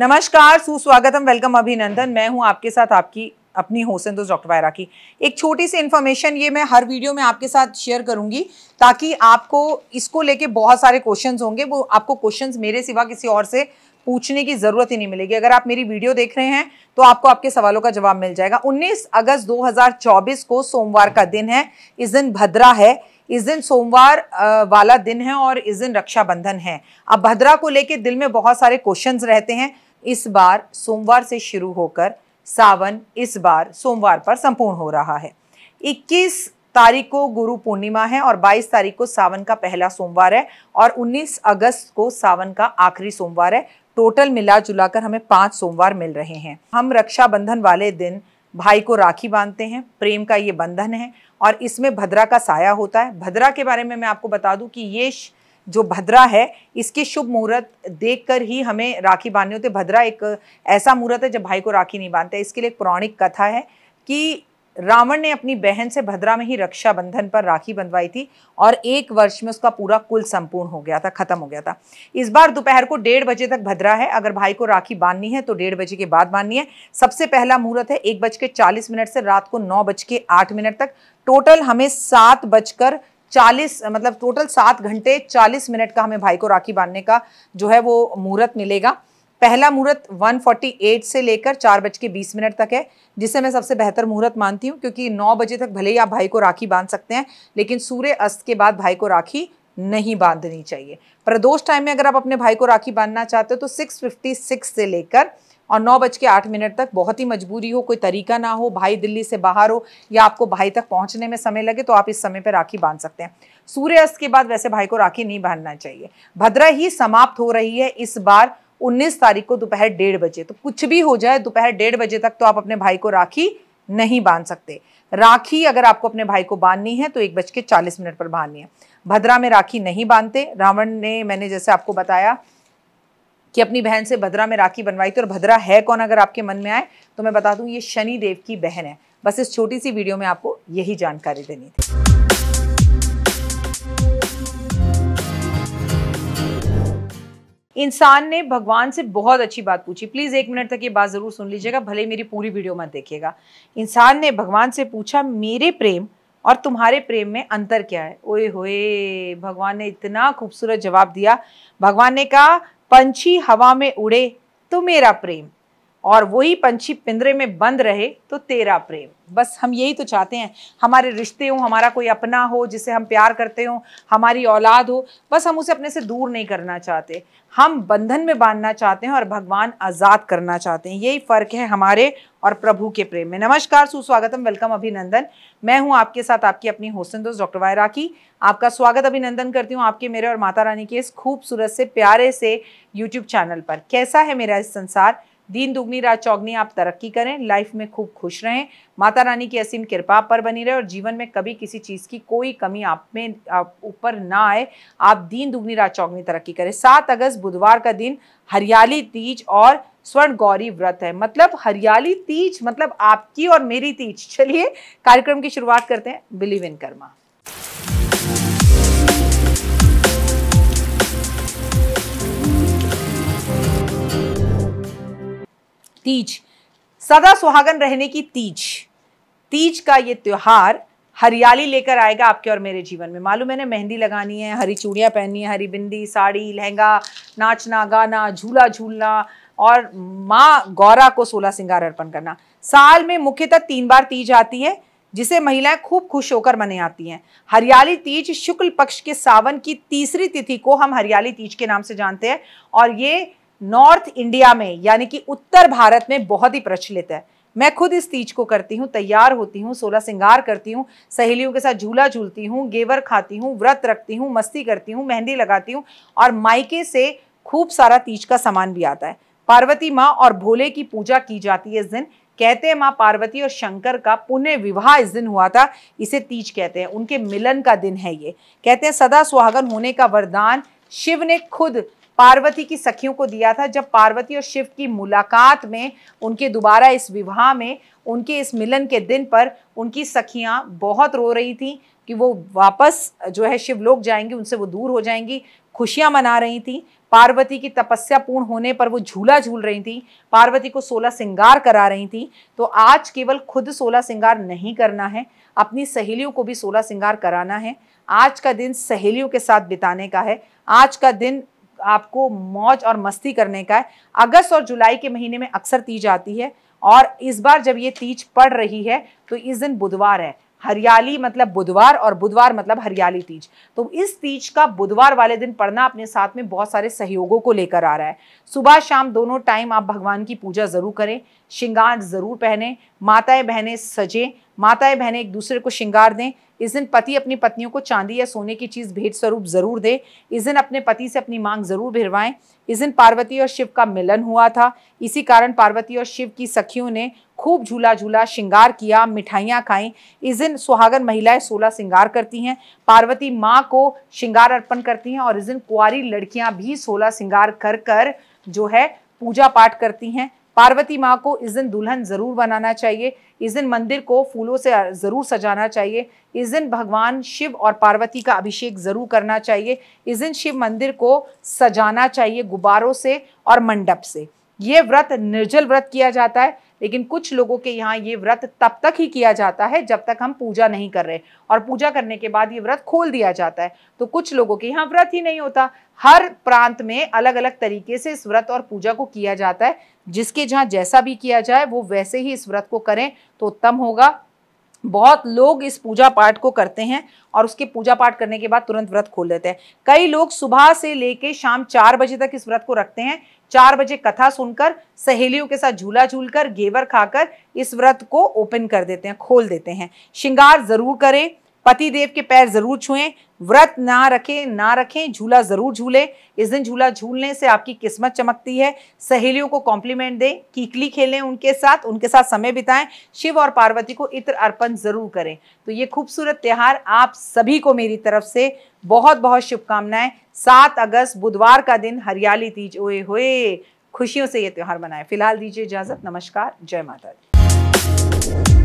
नमस्कार सुस्वागतम वेलकम अभिनंदन मैं हूं आपके साथ आपकी अपनी होसन दोस्त डॉक्टर वायरा की एक छोटी सी इन्फॉर्मेशन ये मैं हर वीडियो में आपके साथ शेयर करूंगी ताकि आपको इसको लेके बहुत सारे क्वेश्चंस होंगे वो आपको क्वेश्चंस मेरे सिवा किसी और से पूछने की ज़रूरत ही नहीं मिलेगी अगर आप मेरी वीडियो देख रहे हैं तो आपको आपके सवालों का जवाब मिल जाएगा 19 अगस्त 2024 को सोमवार का दिन है इस दिन भद्रा है इस दिन सोमवार वाला दिन है और इस दिन रक्षाबंधन है अब भद्रा को लेके दिल में बहुत सारे क्वेश्चंस रहते हैं इस बार सोमवार से शुरू होकर सावन इस बार सोमवार पर संपूर्ण हो रहा है 21 तारीख को गुरु पूर्णिमा है और 22 तारीख को सावन का पहला सोमवार है और 19 अगस्त को सावन का आखिरी सोमवार है टोटल मिला जुलाकर हमें पांच सोमवार मिल रहे हैं हम रक्षाबंधन वाले दिन भाई को राखी बांधते हैं प्रेम का ये बंधन है और इसमें भद्रा का साया होता है भद्रा के बारे में मैं आपको बता दूं कि ये जो भद्रा है इसके शुभ मुहूर्त देखकर ही हमें राखी बांधनी होती है भद्रा एक ऐसा मुहूर्त है जब भाई को राखी नहीं बांधते इसके लिए एक पौराणिक कथा है कि रावण ने अपनी बहन से भद्रा में ही रक्षाबंधन पर राखी बंधवाई थी और एक वर्ष में उसका पूरा कुल संपूर्ण हो गया था खत्म हो गया था इस बार दोपहर को डेढ़ बजे तक भद्रा है अगर भाई को राखी बांधनी है तो डेढ़ बजे के बाद बांधनी है सबसे पहला मुहूर्त है एक बज के चालीस मिनट से रात को नौ बज के आठ मिनट तक टोटल हमें सात बजकर चालीस मतलब टोटल सात घंटे चालीस मिनट का हमें भाई को राखी बांधने का जो है वो मुहूर्त मिलेगा पहला मुहूर्त 148 से लेकर चार बज के बीस मिनट तक है जिसे मैं सबसे बेहतर मुहूर्त मानती हूँ क्योंकि नौ बजे तक भले ही आप भाई को राखी बांध सकते हैं लेकिन सूर्य अस्त के बाद भाई को राखी नहीं बांधनी चाहिए प्रदोष टाइम में अगर आप अपने भाई को राखी बांधना चाहते हो तो 656 से लेकर और नौ बज के आठ मिनट तक बहुत ही मजबूरी हो कोई तरीका ना हो भाई दिल्ली से बाहर हो या आपको भाई तक पहुंचने में समय लगे तो आप इस समय पर राखी बांध सकते हैं सूर्य अस्त के बाद वैसे भाई को राखी नहीं बांधना चाहिए भद्रा ही समाप्त हो रही है इस बार 19 तारीख को दोपहर डेढ़ बजे तो कुछ भी हो जाए दोपहर डेढ़ बजे तक तो आप अपने भाई को राखी नहीं बांध सकते राखी अगर आपको अपने भाई को बांधनी है तो एक बज के चालीस मिनट पर बांधनी है भद्रा में राखी नहीं बांधते रावण ने मैंने जैसे आपको बताया कि अपनी बहन से भद्रा में राखी बनवाई थी और भद्रा है कौन अगर आपके मन में आए तो मैं बता दूं ये शनि देव की बहन है बस इस छोटी सी वीडियो में आपको यही जानकारी देनी थी इंसान ने भगवान से बहुत अच्छी बात पूछी प्लीज़ एक मिनट तक ये बात ज़रूर सुन लीजिएगा भले मेरी पूरी वीडियो मत देखिएगा इंसान ने भगवान से पूछा मेरे प्रेम और तुम्हारे प्रेम में अंतर क्या है ओए होए भगवान ने इतना खूबसूरत जवाब दिया भगवान ने कहा पंछी हवा में उड़े तो मेरा प्रेम और वही पंछी पिंजरे में बंद रहे तो तेरा प्रेम बस हम यही तो चाहते हैं हमारे रिश्ते हों हमारा कोई अपना हो जिसे हम प्यार करते हो हमारी औलाद हो बस हम उसे अपने से दूर नहीं करना चाहते हम बंधन में बांधना चाहते हैं और भगवान आज़ाद करना चाहते हैं यही फ़र्क है हमारे और प्रभु के प्रेम में नमस्कार सुस्वागतम वेलकम अभिनंदन मैं हूँ आपके साथ आपकी अपनी होसन दोस्त डॉक्टर वायरा की आपका स्वागत अभिनंदन करती हूँ आपके मेरे और माता रानी के इस खूबसूरत से प्यारे से यूट्यूब चैनल पर कैसा है मेरा इस संसार दीन दुगनी रात चौगनी आप तरक्की करें लाइफ में खूब खुश रहें माता रानी की असीम कृपा पर बनी रहे और जीवन में कभी किसी चीज़ की कोई कमी आप में आप ऊपर ना आए आप दीन दुगनी रात चौगनी तरक्की करें सात अगस्त बुधवार का दिन हरियाली तीज और स्वर्ण गौरी व्रत है मतलब हरियाली तीज मतलब आपकी और मेरी तीज चलिए कार्यक्रम की शुरुआत करते हैं बिलीव इन कर्मा तीज सदा सुहागन रहने की तीज तीज का ये त्योहार हरियाली लेकर आएगा आपके और मेरे जीवन में मालूम है ना मेहंदी लगानी है हरी चूड़ियाँ पहननी है हरी बिंदी साड़ी लहंगा नाचना गाना झूला झूलना और माँ गौरा को सोलह सिंगार अर्पण करना साल में मुख्यतः तीन बार तीज आती है जिसे महिलाएं खूब खुश होकर मने आती हैं हरियाली तीज शुक्ल पक्ष के सावन की तीसरी तिथि को हम हरियाली तीज के नाम से जानते हैं और ये नॉर्थ इंडिया में यानी कि उत्तर भारत में बहुत ही प्रचलित है मैं खुद इस तीज को करती हूँ तैयार होती हूँ सोलह सिंगार करती हूँ सहेलियों के साथ झूला झूलती हूँ गेवर खाती हूँ व्रत रखती हूँ मस्ती करती हूँ मेहंदी लगाती हूँ और माइके से खूब सारा तीज का सामान भी आता है पार्वती माँ और भोले की पूजा की जाती है इस दिन कहते हैं माँ पार्वती और शंकर का पुण्य विवाह इस दिन हुआ था इसे तीज कहते हैं उनके मिलन का दिन है ये कहते हैं सदा सुहागन होने का वरदान शिव ने खुद पार्वती की सखियों को दिया था जब पार्वती और शिव की मुलाकात में उनके दोबारा इस विवाह में उनके इस मिलन के दिन पर उनकी सखियाँ बहुत रो रही थी कि वो वापस जो है शिव लोग जाएंगे उनसे वो दूर हो जाएंगी खुशियाँ मना रही थी पार्वती की तपस्या पूर्ण होने पर वो झूला झूल रही थी पार्वती को सोलह श्रृंगार करा रही थी तो आज केवल खुद सोलह श्रृंगार नहीं करना है अपनी सहेलियों को भी सोलह श्रृंगार कराना है आज का दिन सहेलियों के साथ बिताने का है आज का दिन आपको मौज और मस्ती करने का है अगस्त और जुलाई के महीने में अक्सर तीज आती है और इस बार जब ये तीज पड़ रही है तो इस दिन बुधवार है हरियाली मतलब बुधवार और बुधवार मतलब हरियाली तीज तो इस तीज का बुधवार वाले दिन पढ़ना अपने साथ में बहुत सारे सहयोगों को लेकर आ रहा है सुबह शाम दोनों टाइम आप भगवान की पूजा जरूर करें श्रृंगार जरूर पहने माताएं बहनें सजें माताएं बहनें एक दूसरे को श्रृंगार दें इस दिन पति अपनी पत्नियों को चांदी या सोने की चीज़ भेंट स्वरूप जरूर दे इस दिन अपने पति से अपनी मांग जरूर भिरवाएं इस दिन पार्वती और शिव का मिलन हुआ था इसी कारण पार्वती और शिव की सखियों ने खूब झूला झूला श्रृंगार किया मिठाइयाँ खाएं इस दिन सुहागन महिलाएं सोलह श्रृंगार करती हैं पार्वती माँ को श्रृंगार अर्पण करती हैं और इस दिन कुआरी लड़कियाँ भी सोलह श्रृंगार कर कर जो है पूजा पाठ करती हैं पार्वती माँ को इस दिन दुल्हन ज़रूर बनाना चाहिए इस दिन मंदिर को फूलों से ज़रूर सजाना चाहिए इस दिन भगवान शिव और पार्वती का अभिषेक ज़रूर करना चाहिए इस दिन शिव मंदिर को सजाना चाहिए गुब्बारों से और मंडप से ये व्रत निर्जल व्रत किया जाता है लेकिन कुछ लोगों के यहाँ ये व्रत तब तक ही किया जाता है जब तक हम पूजा नहीं कर रहे और पूजा करने के बाद ये व्रत खोल दिया जाता है तो कुछ लोगों के यहाँ व्रत ही नहीं होता हर प्रांत में अलग अलग तरीके से इस व्रत और पूजा को किया जाता है जिसके जहाँ जैसा भी किया जाए वो वैसे ही इस व्रत को करें तो उत्तम होगा बहुत लोग इस पूजा पाठ को करते हैं और उसके पूजा पाठ करने के बाद तुरंत व्रत खोल देते हैं कई लोग सुबह से लेके शाम चार बजे तक इस व्रत को रखते हैं चार बजे कथा सुनकर सहेलियों के साथ झूला झूलकर घेवर खाकर इस व्रत को ओपन कर देते हैं खोल देते हैं श्रृंगार जरूर करें पति देव के पैर जरूर छुएं व्रत ना रखें ना रखें झूला जरूर झूले इस दिन झूला झूलने से आपकी किस्मत चमकती है सहेलियों को कॉम्प्लीमेंट दें कीकली खेलें उनके साथ उनके साथ समय बिताएं शिव और पार्वती को इत्र अर्पण जरूर करें तो ये खूबसूरत त्यौहार आप सभी को मेरी तरफ से बहुत बहुत शुभकामनाएं सात अगस्त बुधवार का दिन हरियाली तीज ओए होए खुशियों से ये त्यौहार मनाएं फिलहाल दीजिए इजाजत नमस्कार जय माता दी